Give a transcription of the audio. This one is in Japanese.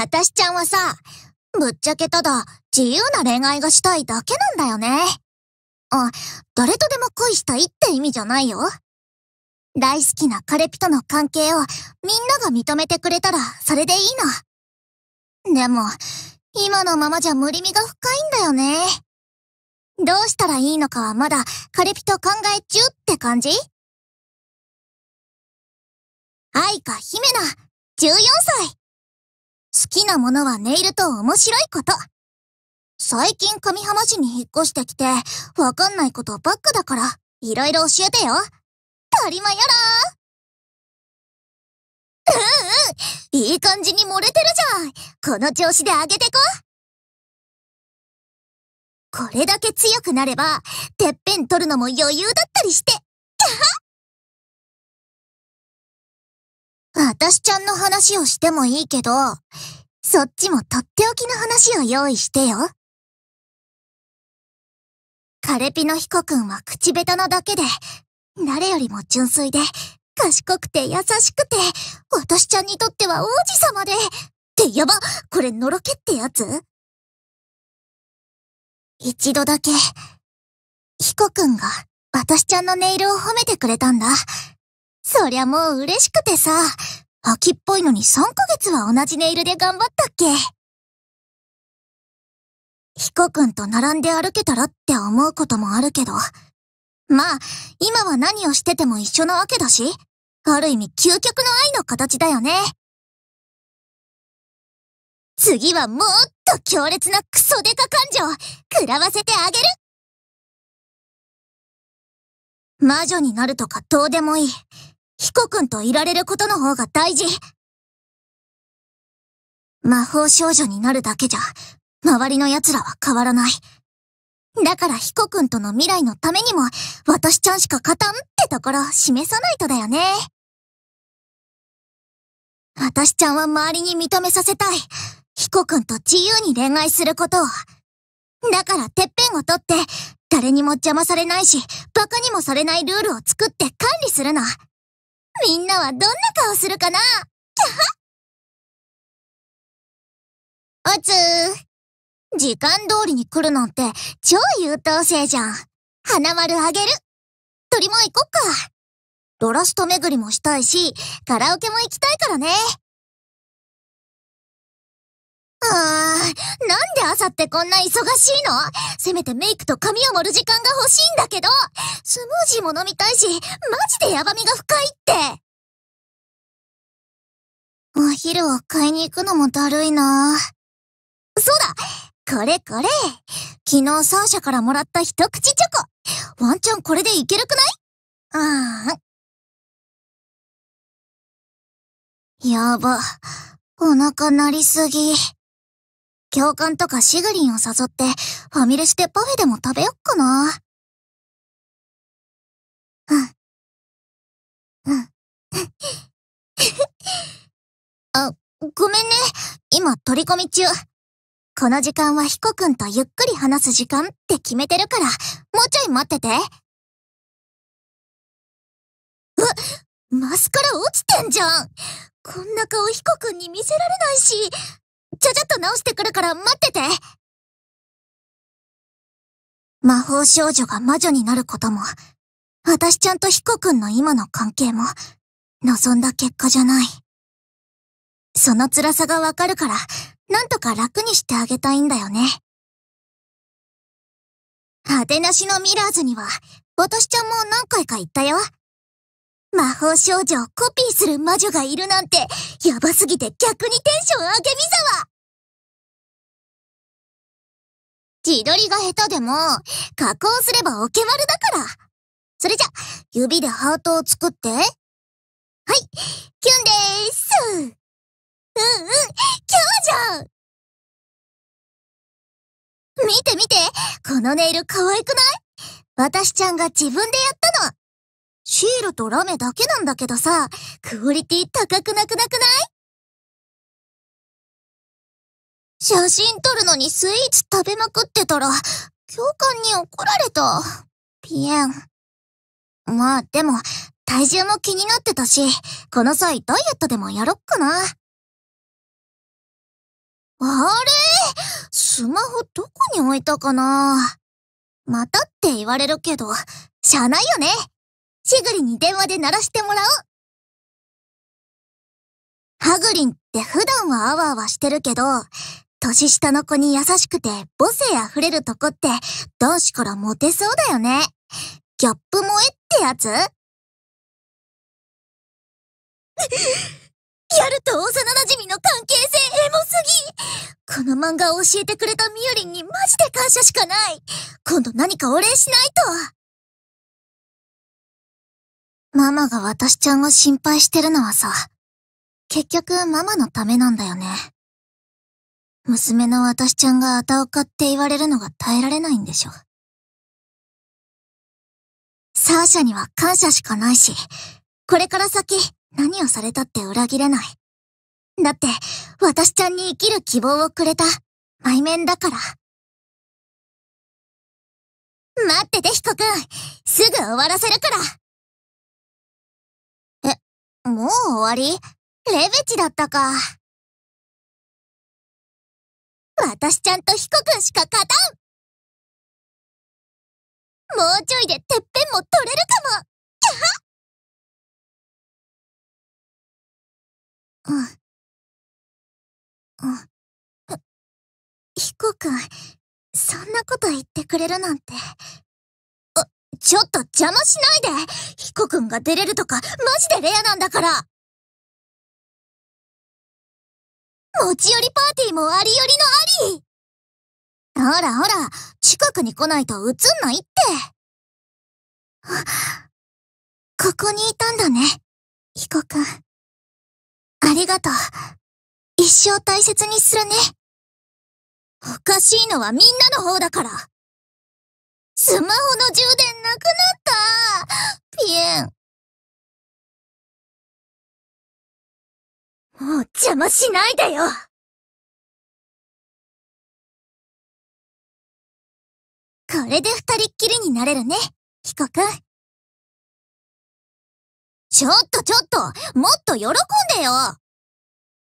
あたしちゃんはさ、ぶっちゃけただ自由な恋愛がしたいだけなんだよね。あ、誰とでも恋したいって意味じゃないよ。大好きな彼ピとの関係をみんなが認めてくれたらそれでいいの。でも、今のままじゃ無理味が深いんだよね。どうしたらいいのかはまだ彼ピと考え中って感じ愛か姫奈、14歳。好きなものはネイルと面白いこと。最近上浜市に引っ越してきて、わかんないことばっかだから、いろいろ教えてよ。りまやらうんうん、いい感じに漏れてるじゃん。この調子で上げてこ。これだけ強くなれば、てっぺん取るのも余裕だったりして。私ちゃんの話をしてもいいけど、そっちもとっておきの話を用意してよ。カれピのヒコくんは口下手なだけで、誰よりも純粋で、賢くて優しくて、私ちゃんにとっては王子様で。ってやば、これのろけってやつ一度だけ、ヒコくんが私ちゃんのネイルを褒めてくれたんだ。そりゃもう嬉しくてさ、秋っぽいのに3ヶ月は同じネイルで頑張ったっけ。ヒコ君と並んで歩けたらって思うこともあるけど、まあ、今は何をしてても一緒なわけだし、ある意味究極の愛の形だよね。次はもっと強烈なクソデカ感情、喰らわせてあげる魔女になるとかどうでもいい。彦くんといられることの方が大事。魔法少女になるだけじゃ、周りの奴らは変わらない。だから彦くんとの未来のためにも、私ちゃんしか勝たんってところ示さないとだよね。私ちゃんは周りに認めさせたい。彦くんと自由に恋愛することを。だからてっぺんを取って、誰にも邪魔されないし、馬鹿にもされないルールを作って管理するの。みんなはどんな顔するかなキャおつー。時間通りに来るなんて超優等生じゃん。花丸あげる。鳥も行こっか。ドラスト巡りもしたいし、カラオケも行きたいからね。あー、なんで朝ってこんな忙しいのせめてメイクと髪を盛る時間が欲しいんだけど、スムージーも飲みたいし、マジでヤバみが深いって。お昼を買いに行くのもだるいなそうだこれこれ昨日サーシャからもらった一口チョコワンチャンこれでいけるくないあーん。やば。お腹鳴りすぎ。教官とかシグリンを誘ってファミレスでパフェでも食べよっかな。うん。うん。あ、ごめんね。今取り込み中。この時間はヒコくんとゆっくり話す時間って決めてるから、もうちょい待ってて。うマスカラ落ちてんじゃんこんな顔ヒコくんに見せられないし、ちゃちゃっと直してくるから待ってて魔法少女が魔女になることも、私ちゃんと彦くんの今の関係も、望んだ結果じゃない。その辛さがわかるから、なんとか楽にしてあげたいんだよね。派手なしのミラーズには、私ちゃんも何回か言ったよ。魔法少女をコピーする魔女がいるなんて、やばすぎて逆にテンション上げみざわ自撮りが下手でも、加工すればオケ丸ルだから。それじゃ、指でハートを作って。はい、キュンでーす。うんうん、キュンじゃん見て見て、このネイル可愛くない私ちゃんが自分でやったの。シールとラメだけなんだけどさ、クオリティ高くなくなくない写真撮るのにスイーツ食べまくってたら、教官に怒られた。ピエン。まあでも、体重も気になってたし、この際ダイエットでもやろっかな。あれスマホどこに置いたかなまたって言われるけど、しゃあないよね。シぐりに電話で鳴らしてもらおう。ハグリンって普段はあわあわしてるけど、年下の子に優しくて母性あふれるとこって男子からモテそうだよね。ギャップ萌えってやつやる と幼馴染の関係性エモすぎこの漫画を教えてくれたみゆりんにマジで感謝しかない今度何かお礼しないとママが私ちゃんを心配してるのはさ、結局ママのためなんだよね。娘の私ちゃんがあたおかって言われるのが耐えられないんでしょ。サーシャには感謝しかないし、これから先何をされたって裏切れない。だって、私ちゃんに生きる希望をくれた、マ面だから。待ってて、コくんすぐ終わらせるからえ、もう終わりレベチだったか。私ちゃんと彦くんしか勝たんもうちょいでてっぺんも取れるかもキャハうん。うん。彦くん、そんなこと言ってくれるなんて。あ、ちょっと邪魔しないで彦くんが出れるとか、マジでレアなんだから持ち寄りパーティーもありよりのありほらほら、近くに来ないと映んないって。ここにいたんだね、ヒコくん。ありがとう。一生大切にするね。おかしいのはみんなの方だから。スマホの充電なくなったピエン、もう邪魔しないでよこれで二人っきりになれるね、キコくん。ちょっとちょっともっと喜んでよ